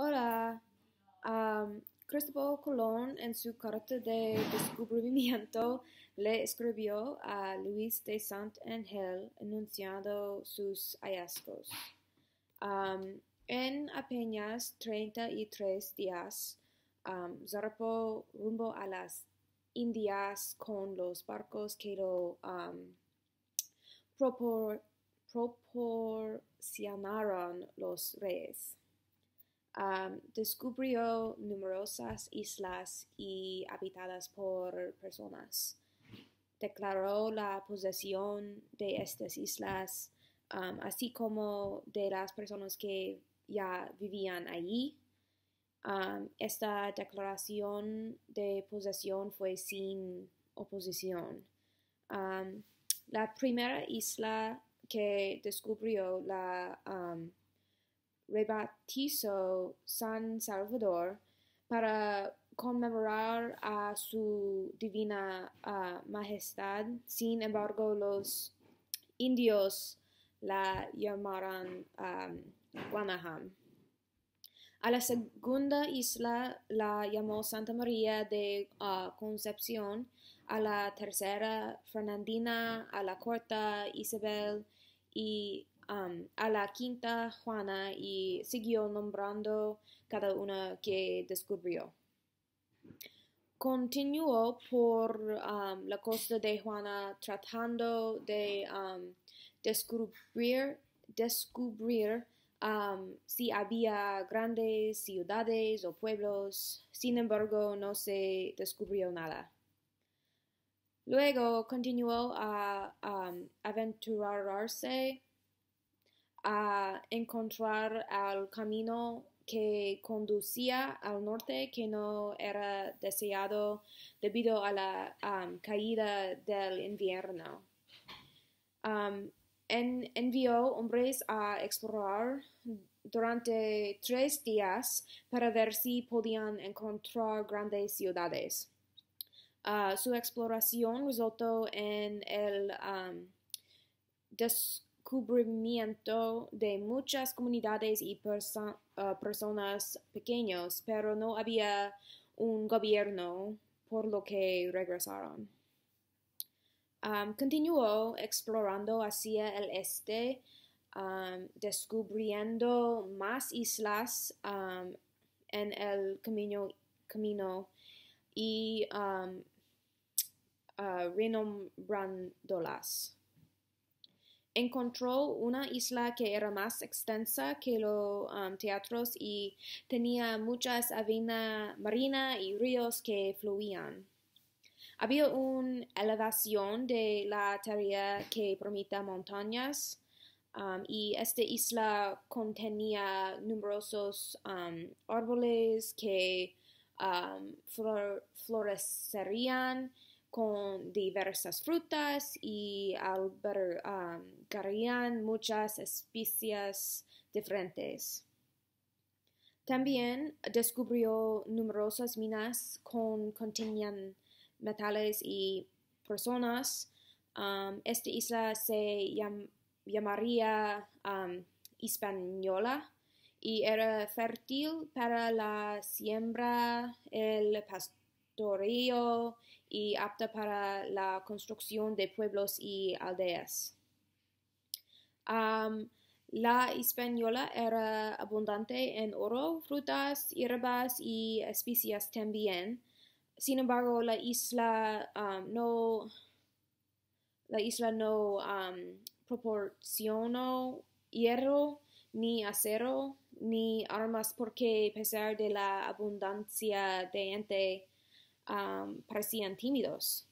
Hola, Cristóbal Colón en su carta de descubrimiento le escribió a Luis de Sant Angel enunciando sus hallazgos. en apenas 33 días, um, rumbo a las Indias con los barcos que lo proporcionaron los reyes descubrió numerosas islas y habitadas por personas. Declaró la posesión de estas islas, así como de las personas que ya vivían allí. esta declaración de posesión fue sin oposición. la primera isla que descubrió la rebatizó San Salvador para conmemorar a su divina ah, majestad. Sin embargo, los indios la llamaron Guanaham. A la segunda isla la llamó Santa María de ah, Concepción, a la tercera Fernandina, a la cuarta Isabel y a la quinta Juana y siguió nombrando cada una que descubrió. Continuó por la costa de Juana tratando de descubrir, descubrir si había grandes ciudades o pueblos. Sin embargo, no se descubrió nada. Luego continuó a aventurarse a encontrar el camino que conducía al norte que no era deseado debido a la um, caída del invierno. Um, en, envió hombres a explorar durante tres días para ver si podían encontrar grandes ciudades. Ah, su exploración resultó en el um, cubrimiento de muchas comunidades y uh, personas pequeños, pero no había un gobierno, por lo que regresaron. Um, continuó explorando hacia el este, um, descubriendo más islas um, en el camino, y uh, renombrándolas encontró una isla que era más extensa que los teatros y tenía muchas avenas marinas y ríos que fluían. Había una elevación de la tarea que permite montañas y esta isla contenía numerosos árboles que florecerían con diversas frutas y albergarían muchas especies diferentes. También descubrió numerosas minas con contenían metales y personas. esta isla se llamaría y era fértil para la siembra, el pastoreo y apta para la construcción de pueblos y aldeas. la española era abundante en oro, frutas, hierbas y especias también. Sin embargo, la isla no, la isla no proporcionó hierro, ni acero, ni armas porque a pesar de la abundancia de gente, parecían tímidos.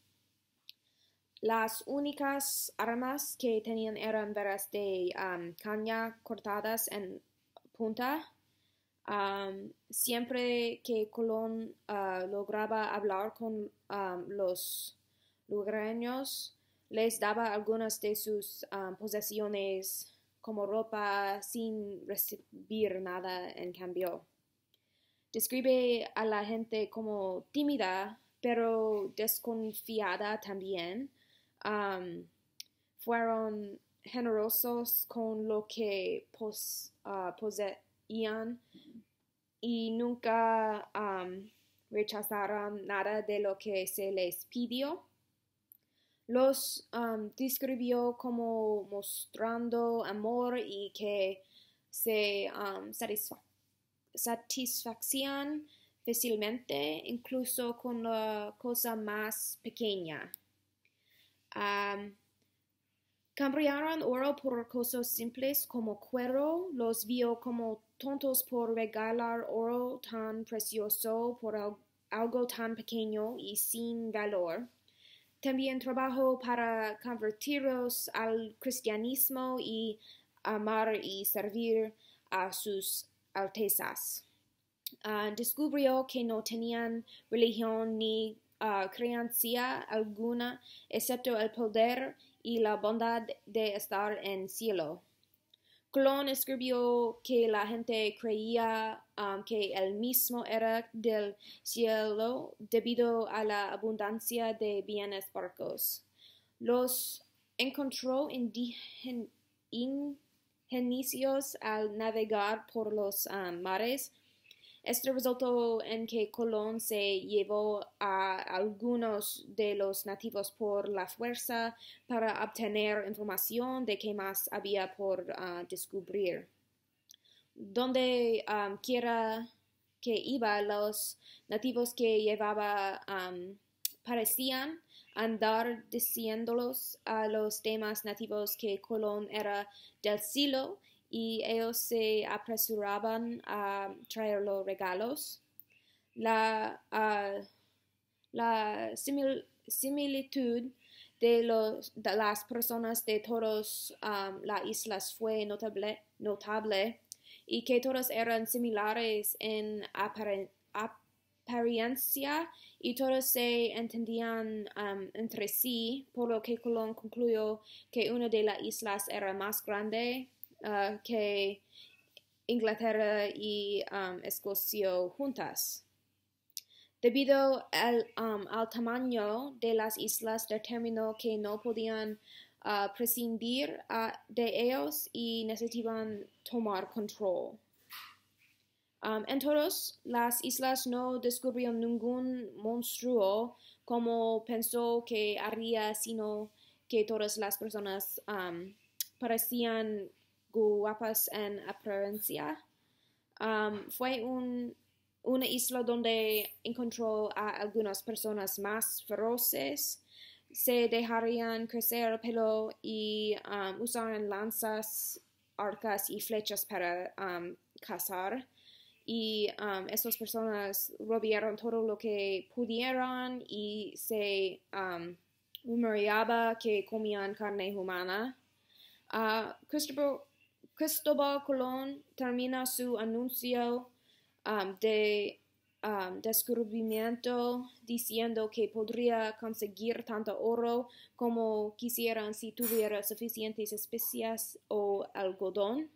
Las únicas armas que tenían eran veras de caña cortadas en punta. siempre que Colón ah, lograba hablar con los lugareños, les daba algunas de sus posesiones como ropa sin recibir nada en cambio. Describe a la gente como tímida, pero desconfiada también. Um, fueron generosos con lo que uh, poseían y nunca um, rechazaron nada de lo que se les pidió. Los um, describió como mostrando amor y que se satisfacían satisfacción fácilmente, incluso con la cosa más pequeña. cambiaron oro por cosas simples como cuero, los vio como tontos por regalar oro tan precioso por algo tan pequeño y sin valor. También trabajo para convertirlos al cristianismo y amar y servir a sus Altezas. Ah, descubrió que no tenían religión ni ah, creencia alguna, excepto el poder y la bondad de estar en cielo. Colón escribió que la gente creía ah, que el mismo era del cielo debido a la abundancia de bienes barcos. Los encontró indígenas genicios al navegar por los ah, mares. Esto resultó en que Colón se llevó a algunos de los nativos por la fuerza para obtener información de qué más había por ah, descubrir. Donde ah, quiera que iba, los nativos que llevaba parecían andar diciéndolos a los demás nativos que Colón era del silo y ellos se apresuraban a traer los regalos. La, ah, la similitud de, las personas de todas ah, las islas fue notable, notable y que todos eran similares en apariencia y todos se entendían um, entre sí, por lo que Colón concluyó que una de las islas era más grande uh, que Inglaterra y um, Escocia juntas. Debido um, al, tamaño de las islas, determinó que no podían uh, prescindir uh, de ellos y necesitaban tomar control en todos, las islas no descubrieron ningún monstruo como pensó que haría, sino que todas las personas parecían guapas en apariencia. fue una isla donde encontró a algunas personas más feroces. Se dejarían crecer el pelo y usaron lanzas, arcas y flechas para cazar y um, esas personas robaron todo lo que pudieron y se um, rumoreaba que comían carne humana. Ah, Cristóbal, Colón termina su anuncio um, de um, descubrimiento diciendo que podría conseguir tanto oro como quisieran si tuviera suficientes especias o algodón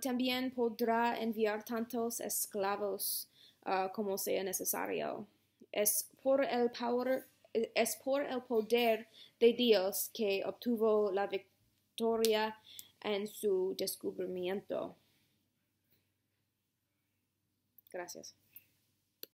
también podrá enviar tantos esclavos ah, como sea necesario. Es por, el es por el poder de Dios que obtuvo la victoria en su descubrimiento. Gracias.